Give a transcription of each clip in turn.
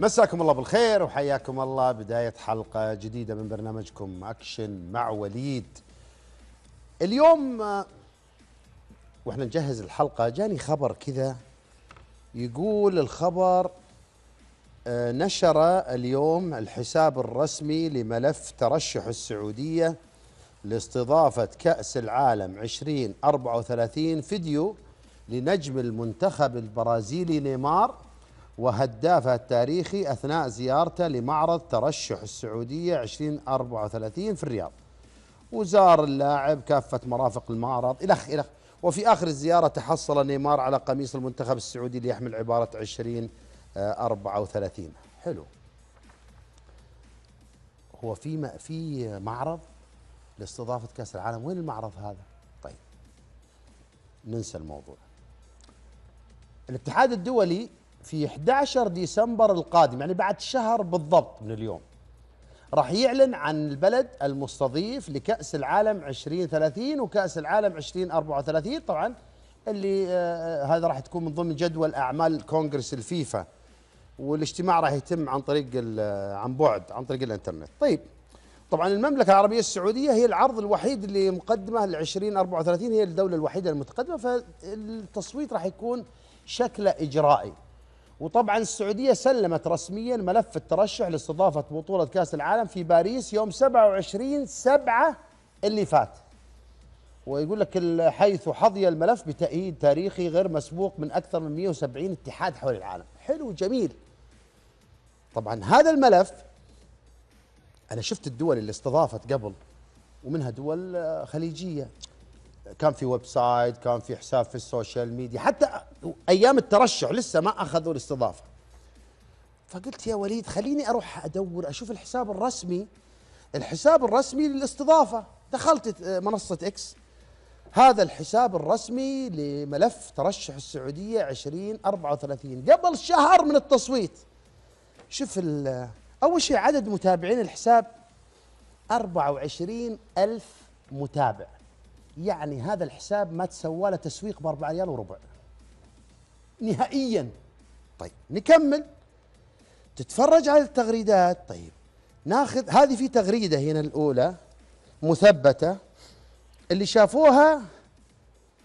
مساكم الله بالخير وحياكم الله بداية حلقة جديدة من برنامجكم أكشن مع وليد اليوم آه، واحنا نجهز الحلقة جاني خبر كذا يقول الخبر آه، نشر اليوم الحساب الرسمي لملف ترشح السعودية لاستضافة كأس العالم 2034 فيديو لنجم المنتخب البرازيلي نيمار وهدافه التاريخي أثناء زيارته لمعرض ترشح السعودية 2034 في الرياض وزار اللاعب كافة مرافق المعرض إلخ إلخ وفي آخر الزيارة تحصل نيمار على قميص المنتخب السعودي اللي يحمل عبارة 2034 حلو هو في في معرض لاستضافة كأس العالم وين المعرض هذا؟ طيب ننسى الموضوع الاتحاد الدولي في 11 ديسمبر القادم يعني بعد شهر بالضبط من اليوم راح يعلن عن البلد المستضيف لكأس العالم 2030 وكأس العالم 2034 طبعا اللي آه هذا راح تكون من ضمن جدول أعمال كونغرس الفيفا والاجتماع راح يتم عن طريق آه، عن بعد عن طريق الانترنت طيب طبعا المملكة العربية السعودية هي العرض الوحيد اللي مقدمة ل 2034 هي الدولة الوحيدة المتقدمة فالتصويت راح يكون شكله إجرائي وطبعا السعودية سلمت رسميا ملف الترشح لاستضافة بطولة كأس العالم في باريس يوم 27 سبعة اللي فات ويقول لك حيث حظي الملف بتأييد تاريخي غير مسبوق من أكثر من 170 اتحاد حول العالم حلو جميل طبعا هذا الملف أنا شفت الدول اللي استضافت قبل ومنها دول آه، خليجية كان في ويب سايت كان في حساب في السوشيال ميديا حتى ايام الترشح لسه ما اخذوا الاستضافه فقلت يا وليد خليني اروح ادور اشوف الحساب الرسمي الحساب الرسمي للاستضافه دخلت منصه اكس هذا الحساب الرسمي لملف ترشح السعوديه 2034 قبل شهر من التصويت شوف اول شيء عدد متابعين الحساب 24 ألف متابع يعني هذا الحساب ما تسوى له تسويق 4 ريال وربع نهائيا طيب نكمل تتفرج على التغريدات طيب ناخذ هذه في تغريده هنا الاولى مثبته اللي شافوها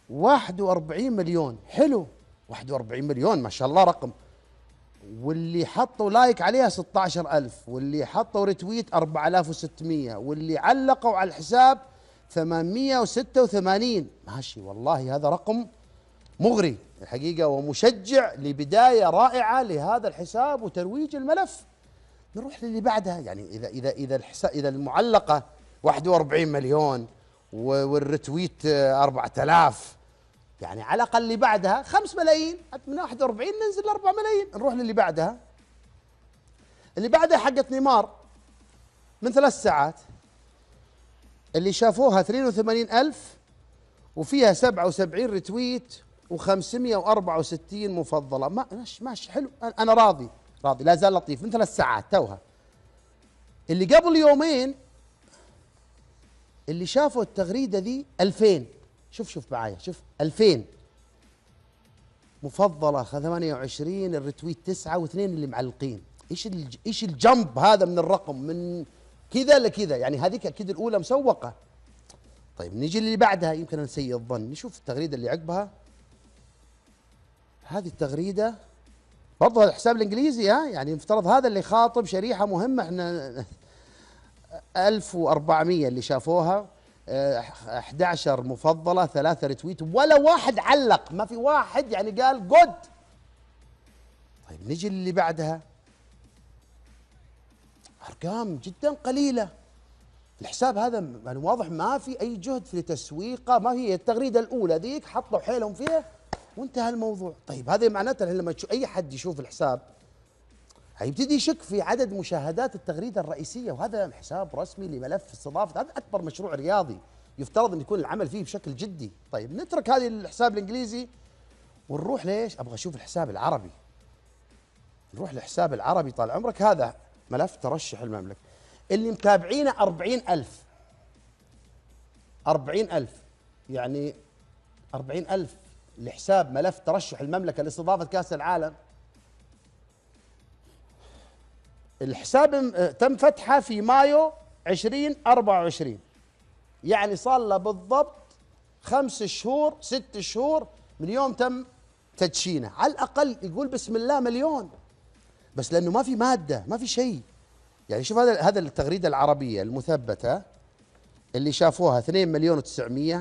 41 مليون حلو 41 مليون ما شاء الله رقم واللي حطوا لايك عليها 16000 واللي حطوا ريتويت 4600 واللي علقوا على الحساب 886 ماشي والله هذا رقم مغري الحقيقة ومشجع لبداية رائعة لهذا الحساب وترويج الملف نروح للي بعدها يعني إذا إذا إذا الحساب إذا المعلقة 41 مليون والرتويت 4000 يعني على الأقل اللي بعدها 5 ملايين من 41 ننزل ل 4 ملايين نروح للي بعدها اللي بعدها حقت نيمار من ثلاث ساعات اللي شافوها 82 ألف وفيها 77 رتويت و564 مفضله ما ماشي ماشي حلو انا راضي راضي لا زال لطيف من ثلاث ساعات توها اللي قبل يومين اللي شافوا التغريده ذي 2000 شوف شوف معايا شوف 2000 مفضله 28 الريتويت 9 واثنين اللي معلقين ايش ايش الجمب هذا من الرقم من كذا لكذا يعني هذيك اكيد الاولى مسوقه طيب نجي اللي بعدها يمكن نسيء الظن نشوف التغريده اللي عقبها هذه التغريده برضه الحساب الانجليزي ها يعني مفترض هذا اللي خاطب شريحه مهمه احنا 1400 اللي شافوها 11 آه، مفضله ثلاثه ريتويت ولا واحد علق ما في واحد يعني قال جود طيب نجي اللي بعدها ارقام جدا قليله الحساب هذا يعني واضح ما في اي جهد في تسويقه ما هي التغريده الاولى ذيك حطوا حيلهم فيها وانتهى الموضوع طيب هذا معناته لما اي حد يشوف الحساب هيبتدي يشك في عدد مشاهدات التغريده الرئيسيه وهذا حساب رسمي لملف استضافه هذا اكبر مشروع رياضي يفترض ان يكون العمل فيه بشكل جدي طيب نترك هذه الحساب الانجليزي ونروح ليش ابغى اشوف الحساب العربي نروح للحساب العربي طال عمرك هذا ملف ترشح المملكه اللي متابعينه أربعين ألف أربعين ألف يعني أربعين ألف لحساب ملف ترشح المملكة لاستضافة كأس العالم الحساب تم فتحه في مايو 2024 يعني صار له بالضبط خمس شهور ست شهور من يوم تم تدشينه على الأقل يقول بسم الله مليون بس لأنه ما في مادة ما في شيء يعني شوف هذا هذا التغريدة العربية المثبتة اللي شافوها 2 مليون و900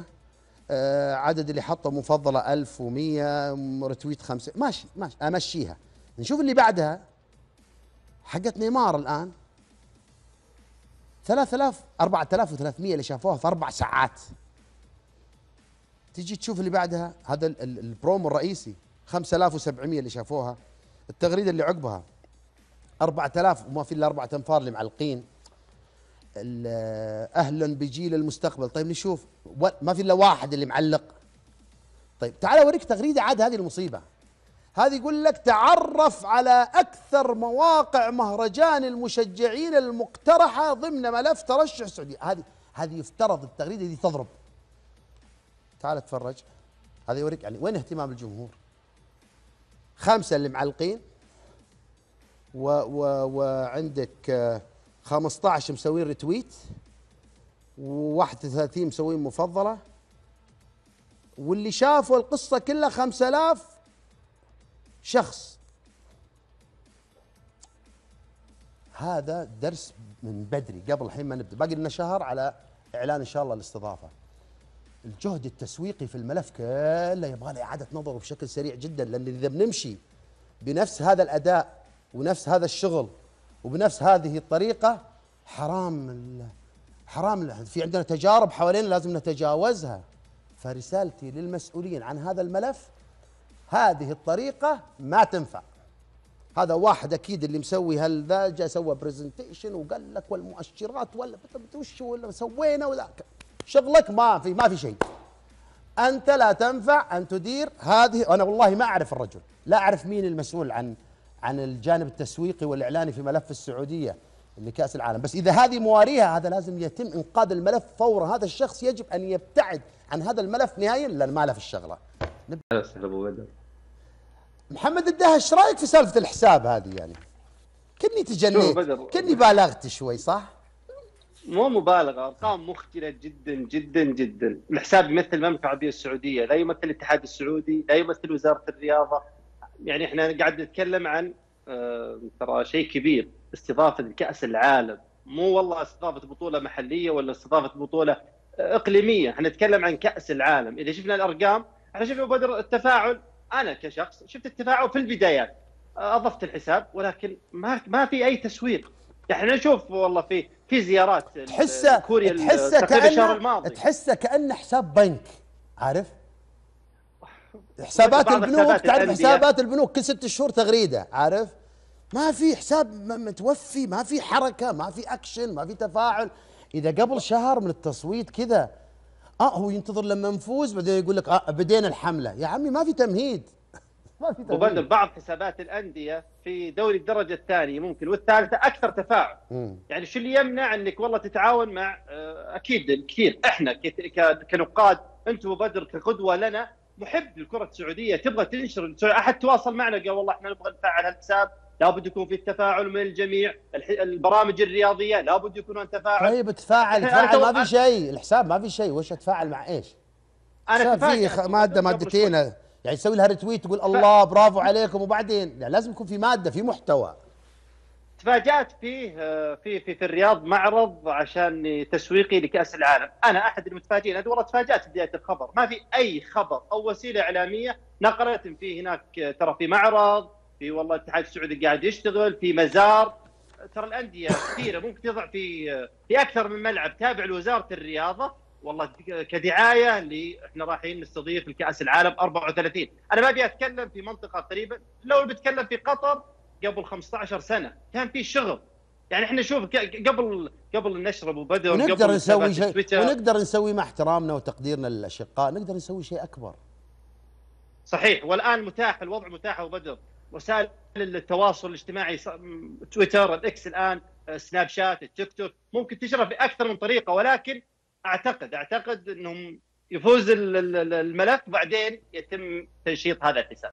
آه، عدد اللي حطه مفضله 1100 رتويت 5 ماشي ماشي امشيها نشوف اللي بعدها حقت نيمار الان 3000 4300 اللي شافوها في اربع ساعات تجي تشوف اللي بعدها هذا البرومو الرئيسي 5700 اللي شافوها التغريده اللي عقبها 4000 وما في الا أربعة انفار اللي معلقين اهلا بجيل المستقبل طيب نشوف ما في الا واحد اللي معلق طيب تعال اوريك تغريده عاد هذه المصيبه هذه يقول لك تعرف على اكثر مواقع مهرجان المشجعين المقترحه ضمن ملف ترشح السعوديه هذه هذه يفترض التغريده دي تضرب تعال اتفرج هذا يوريك يعني وين اهتمام الجمهور خمسه اللي معلقين و و وعندك آه، 15 مسوين ريتويت و31 مسوين مفضله واللي شافوا القصه كلها 5000 شخص هذا درس من بدري قبل الحين ما نبدا باقي لنا شهر على اعلان ان شاء الله الاستضافه الجهد التسويقي في الملف كله يبغى له اعاده نظر بشكل سريع جدا لان اذا بنمشي بنفس هذا الاداء ونفس هذا الشغل وبنفس هذه الطريقة حرام حرام في عندنا تجارب حوالينا لازم نتجاوزها فرسالتي للمسؤولين عن هذا الملف هذه الطريقة ما تنفع هذا واحد اكيد اللي مسوي هالذا جاء سوى برزنتيشن وقال لك والمؤشرات ولا وش ولا سوينا ولا شغلك ما في ما في شيء انت لا تنفع ان تدير هذه انا والله ما اعرف الرجل لا اعرف مين المسؤول عن عن الجانب التسويقي والإعلاني في ملف السعودية لكأس العالم بس إذا هذه مواريها هذا لازم يتم إنقاذ الملف فورا هذا الشخص يجب أن يبتعد عن هذا الملف نهائيا لأن ما له في الشغلة نب... محمد الدهش رايك في سالفه الحساب هذه يعني؟ كني تجنيت كني بالغت شوي صح؟ مو مبالغه ارقام مخجله جدا جدا جدا الحساب يمثل المملكه العربيه السعوديه لا يمثل الاتحاد السعودي لا يمثل وزاره الرياضه يعني احنا قاعد نتكلم عن آه، ترى شيء كبير استضافه كاس العالم مو والله استضافه بطوله محليه ولا استضافه بطوله آه، اقليميه احنا نتكلم عن كاس العالم اذا شفنا الارقام احنا شفنا بدر التفاعل انا كشخص شفت التفاعل في البدايات آه، اضفت الحساب ولكن ما ما في اي تسويق يعني احنا نشوف والله في في زيارات تحسه تحسه كانه الشهر الماضي تحسه كانه حساب بنك عارف حسابات البنوك تعرف حسابات البنوك كل ست شهور تغريده عارف ما في حساب متوفي ما في حركه ما في اكشن ما في تفاعل اذا قبل شهر من التصويت كذا اه هو ينتظر لما نفوز بعدين يقول لك آه بدينا الحمله يا عمي ما في تمهيد ما في تمهيد بعض حسابات الانديه في دوري الدرجه الثانيه ممكن والثالثه اكثر تفاعل يعني شو اللي يمنع انك والله تتعاون مع آه، اكيد كثير احنا كنقاد انتم وبدر كقدوه لنا محب للكره السعوديه تبغى تنشر احد تواصل معنا قال والله احنا نبغى نفعل هالحساب لابد يكون في تفاعل من الجميع البرامج الرياضيه لابد يكون تفاعل طيب تفاعل تفاعل ما في شيء الحساب ما في شيء وش اتفاعل مع ايش انا في يعني ماده مادتين يعني تسوي لها ريتويت تقول الله برافو عليكم وبعدين لا لازم يكون في ماده في محتوى تفاجات فيه آه، في في في الرياض معرض عشان تسويقي لكاس العالم، انا احد المتفاجئين، هذه والله تفاجات بدايه الخبر، ما في اي خبر او وسيله اعلاميه نقلت في هناك آه، ترى في معرض، في والله الاتحاد السعودي قاعد يشتغل، في مزار، ترى الانديه كثيره ممكن تضع في آه، في اكثر من ملعب، تابع لوزاره الرياضه والله كدعايه اللي احنا رايحين نستضيف الكاس العالم 34 انا ما ابي اتكلم في منطقه قريبه لو بتكلم في قطر قبل 15 سنه كان في شغل يعني احنا شوف قبل قبل نشر ابو بدر ونقدر نسوي شيء ونقدر نسوي مع احترامنا وتقديرنا للاشقاء نقدر نسوي شيء اكبر صحيح والان متاح الوضع متاح ابو بدر وسائل التواصل الاجتماعي تويتر الاكس الان سناب شات التيك توك ممكن في باكثر من طريقه ولكن اعتقد اعتقد انهم يفوز الملف بعدين يتم تنشيط هذا الحساب